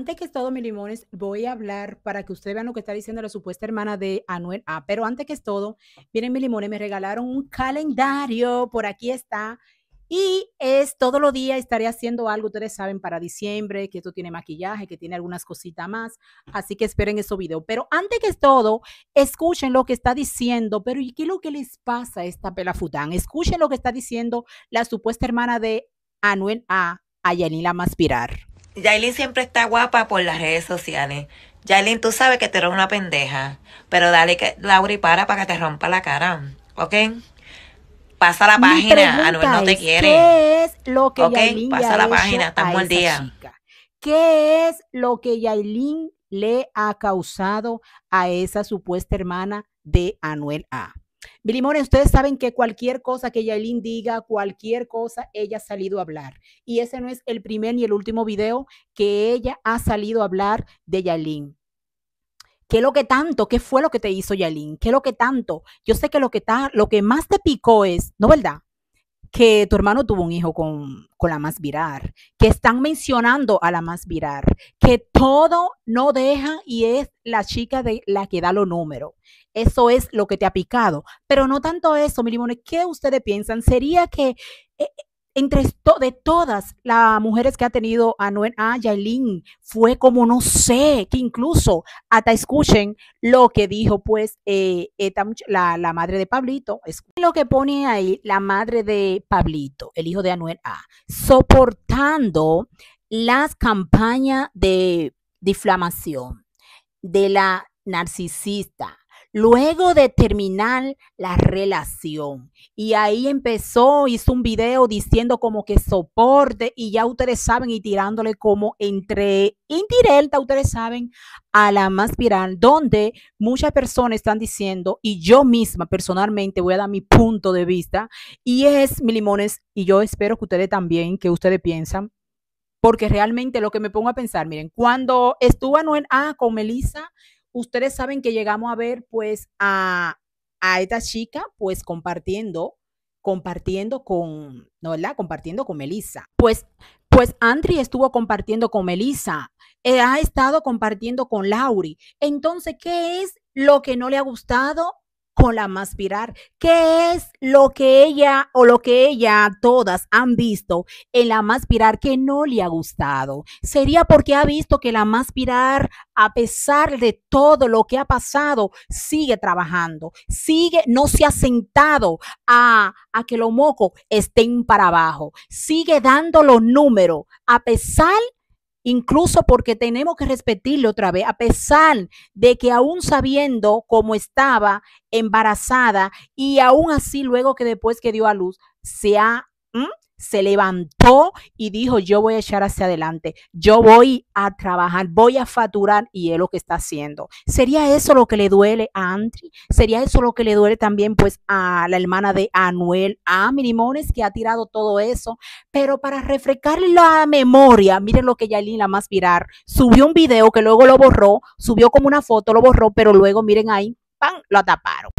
Antes que todo, mi limones, voy a hablar para que ustedes vean lo que está diciendo la supuesta hermana de Anuel A. Ah, pero antes que todo, miren, mi limones, me regalaron un calendario, por aquí está. Y es todo los días estaré haciendo algo, ustedes saben, para diciembre, que esto tiene maquillaje, que tiene algunas cositas más. Así que esperen ese video. Pero antes que todo, escuchen lo que está diciendo. Pero ¿y qué es lo que les pasa a esta pelafután? Escuchen lo que está diciendo la supuesta hermana de Anuel A, Ayanila Maspirar. Yailin siempre está guapa por las redes sociales. Yailin, tú sabes que te eres una pendeja. Pero dale que Laura y para para que te rompa la cara. ¿Ok? Pasa la página. Anuel no te quiere. ¿Qué es lo que Pasa la página. Estamos día. ¿Qué es lo que Yailin le ha causado a esa supuesta hermana de Anuel A? Billy ustedes saben que cualquier cosa que Yalín diga, cualquier cosa, ella ha salido a hablar. Y ese no es el primer ni el último video que ella ha salido a hablar de Yalín. ¿Qué es lo que tanto? ¿Qué fue lo que te hizo Yalín? ¿Qué es lo que tanto? Yo sé que lo que, está, lo que más te picó es, ¿no verdad? que tu hermano tuvo un hijo con, la más virar, que están mencionando a la más virar, que todo no deja y es la chica de la que da los números. Eso es lo que te ha picado. Pero no tanto eso, mi limones, ¿qué ustedes piensan? ¿Sería que eh, entre de todas las mujeres que ha tenido Anuel, a ah, Yaelin, fue como no sé, que incluso hasta escuchen lo que dijo pues eh, la, madre de Pablito, es lo que pone ahí la madre de Pablito, el hijo de Anuel A, ah, soportando las campañas de difamación de la narcisista luego de terminar la relación. Y ahí empezó, hizo un video diciendo como que soporte y ya ustedes saben y tirándole como entre indirecta, ustedes saben, a la más viral, donde muchas personas están diciendo, y yo misma personalmente voy a dar mi punto de vista, y es, mi limones, y yo espero que ustedes también, que ustedes piensan, porque realmente lo que me pongo a pensar, miren, cuando estuvo en ah, con Melissa, ustedes saben que llegamos a ver pues a, esta chica pues compartiendo, compartiendo con, ¿no verdad? Compartiendo con Melissa. Pues, pues Andri estuvo compartiendo con Melissa, eh, ha estado compartiendo con Lauri. Entonces, ¿qué es lo que no le ha gustado con la más viral. ¿Qué es lo que ella o lo que ella todas han visto en la más viral que no le ha gustado? Sería porque ha visto que la más viral, a pesar de todo lo que ha pasado, sigue trabajando, sigue, no se ha sentado a, a que los mocos estén para abajo, sigue dando los números, a pesar incluso porque tenemos que respetarle otra vez, a pesar de que aún sabiendo cómo estaba embarazada y aún así luego que después que dio a luz, se ha, se levantó y dijo, yo voy a echar hacia adelante, yo voy a trabajar, voy a facturar y es lo que está haciendo. ¿Sería eso lo que le duele a Andri? ¿Sería eso lo que le duele también pues a la hermana de Anuel, a ah, Minimones, que ha tirado todo eso? Pero para refrescar la memoria, miren lo que Yailin la más mirar. subió un video que luego lo borró, subió como una foto, lo borró, pero luego miren ahí lo taparon.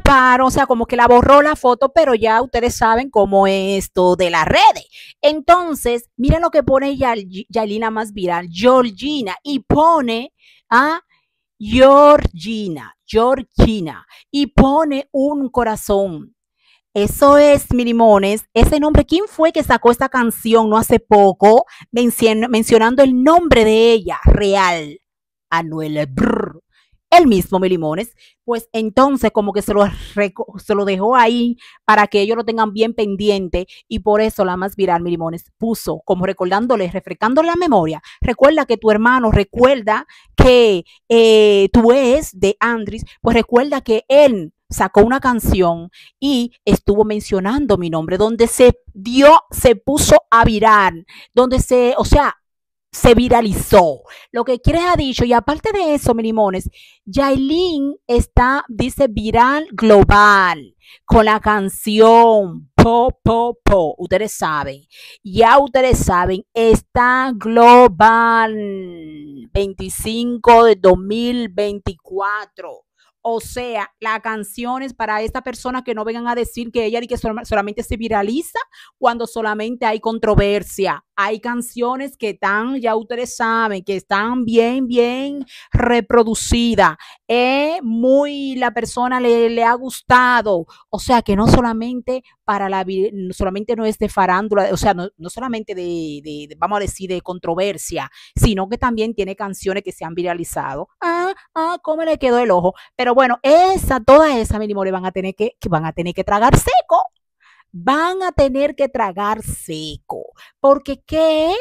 o sea, como que la borró la foto, pero ya ustedes saben cómo es esto de las redes. Entonces, miren lo que pone Yalina más viral, Georgina, y pone a Georgina, Georgina, y pone un corazón. Eso es, mi Ese nombre, ¿quién fue que sacó esta canción no hace poco? mencionando el nombre de ella, real. Anuel Brr él mismo, mi limones, pues entonces como que se lo, se lo dejó ahí para que ellos lo tengan bien pendiente y por eso la más viral, mi limones, puso como recordándole, refrescando la memoria, recuerda que tu hermano, recuerda que eh, tú eres de andrés pues recuerda que él sacó una canción y estuvo mencionando mi nombre, donde se dio, se puso a virar, donde se, o sea, se viralizó. Lo que quiere ha dicho, y aparte de eso, mi limones, Yailin está, dice, viral global con la canción Po, Po, Po. Ustedes saben, ya ustedes saben, está global 25 de 2024. O sea, la canción es para esta persona que no vengan a decir que ella y que solamente se viraliza cuando solamente hay controversia. Hay canciones que están, ya ustedes saben, que están bien, bien reproducidas. es muy la persona le, ha gustado. O sea que no solamente para la no solamente no es de farándula, o sea, no, solamente de, vamos a decir, de controversia, sino que también tiene canciones que se han viralizado. Ah, ah, cómo le quedó el ojo. Pero bueno, esa, toda esa, mínimo, le van a tener que, que van a tener que tragar seco van a tener que tragar seco. Porque ¿qué?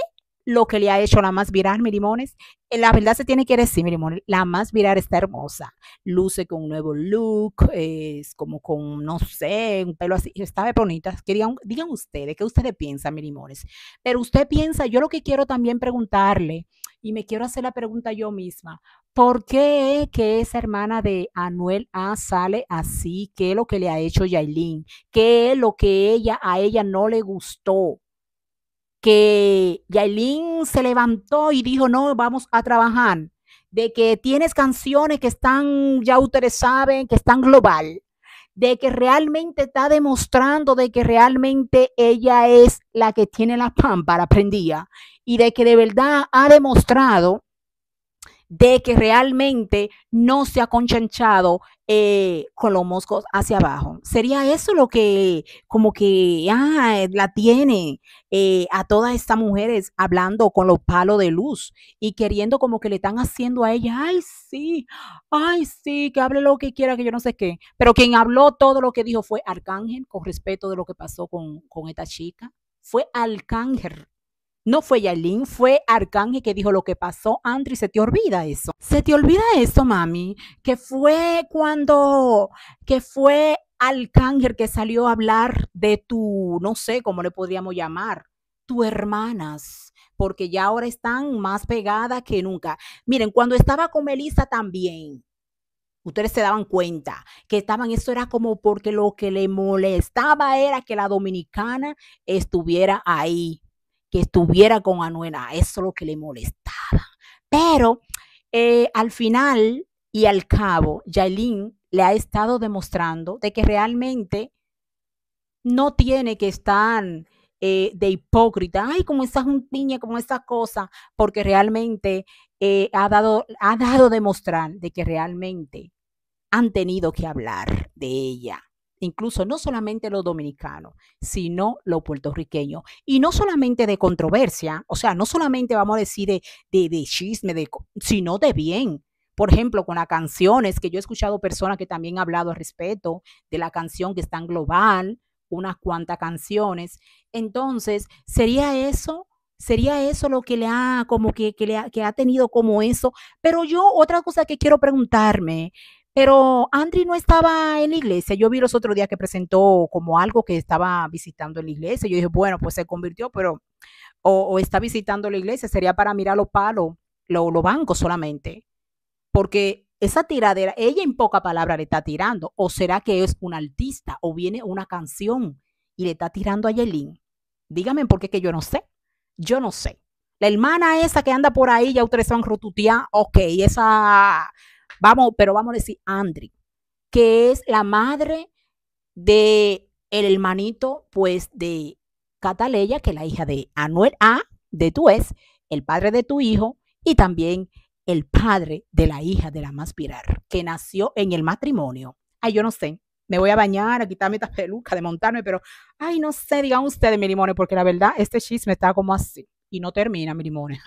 Lo que le ha hecho la más viral, mi limones. Eh, la verdad se tiene que decir, mi limones, la más viral está hermosa. Luce con un nuevo look, es como con, no sé, un pelo así. Estaba bonita. digan, digan ustedes, ¿qué ustedes piensan, mi limones? Pero usted piensa, yo lo que quiero también preguntarle, y me quiero hacer la pregunta yo misma, ¿Por qué que esa hermana de Anuel A ah, sale así? ¿Qué es lo que le ha hecho Yailin? ¿Qué es lo que ella a ella no le gustó? Que Yailin se levantó y dijo, no, vamos a trabajar. De que tienes canciones que están, ya ustedes saben, que están global. De que realmente está demostrando de que realmente ella es la que tiene la pámpara. para prendida. Y de que de verdad ha demostrado de que realmente no se ha conchanchado eh, con los moscos hacia abajo. Sería eso lo que, como que, ah, eh, la tiene eh, a todas estas mujeres hablando con los palos de luz y queriendo como que le están haciendo a ella, ay, sí, ay, sí, que hable lo que quiera, que yo no sé qué. Pero quien habló todo lo que dijo fue Arcángel con respeto de lo que pasó con, con esta chica. Fue Arcángel no fue Yailin, fue Arcángel que dijo lo que pasó, Andri, se te olvida eso. Se te olvida eso, mami, que fue cuando, que fue Arcángel que salió a hablar de tu, no sé cómo le podríamos llamar, tu hermanas, porque ya ahora están más pegadas que nunca. Miren, cuando estaba con Melissa también, ustedes se daban cuenta que estaban, eso era como porque lo que le molestaba era que la dominicana estuviera ahí que estuviera con Anuela. Eso es lo que le molestaba. Pero eh, al final y al cabo, Yailin le ha estado demostrando de que realmente no tiene que estar eh, de hipócrita, ay, como esa juntiña, como esa cosa, porque realmente eh, ha, dado, ha dado demostrar de que realmente han tenido que hablar de ella, incluso no solamente los dominicanos, sino los puertorriqueños. Y no solamente de controversia, o sea, no solamente vamos a decir de, de, chisme, sino de bien. Por ejemplo, con las canciones, que yo he escuchado personas que también han hablado al respecto de la canción que está en global, unas cuantas canciones. Entonces, ¿sería eso? ¿Sería eso lo que le ha, como que, que le ha, que ha tenido como eso? Pero yo, otra cosa que quiero preguntarme, pero Andri no estaba en la iglesia. Yo vi los otros días que presentó como algo que estaba visitando en la iglesia. Yo dije, bueno, pues se convirtió, pero o, está visitando la iglesia. Sería para mirar los palos, los bancos solamente. Porque esa tiradera, ella en poca palabra le está tirando. O será que es un artista o viene una canción y le está tirando a Yelin. Díganme por qué que yo no sé. Yo no sé. La hermana esa que anda por ahí, ya ustedes son rotutear, ok, esa vamos, pero vamos a decir Andri, que es la madre de el hermanito, pues, de Cataleya, que es la hija de Anuel A, ah, de tu ex, el padre de tu hijo, y también el padre de la hija de la más que nació en el matrimonio. Ay, yo no sé, me voy a bañar, a quitarme esta peluca, de montarme, pero, ay, no sé, digan ustedes, mi limone, porque la verdad, este chisme está como así y no termina, mi limone.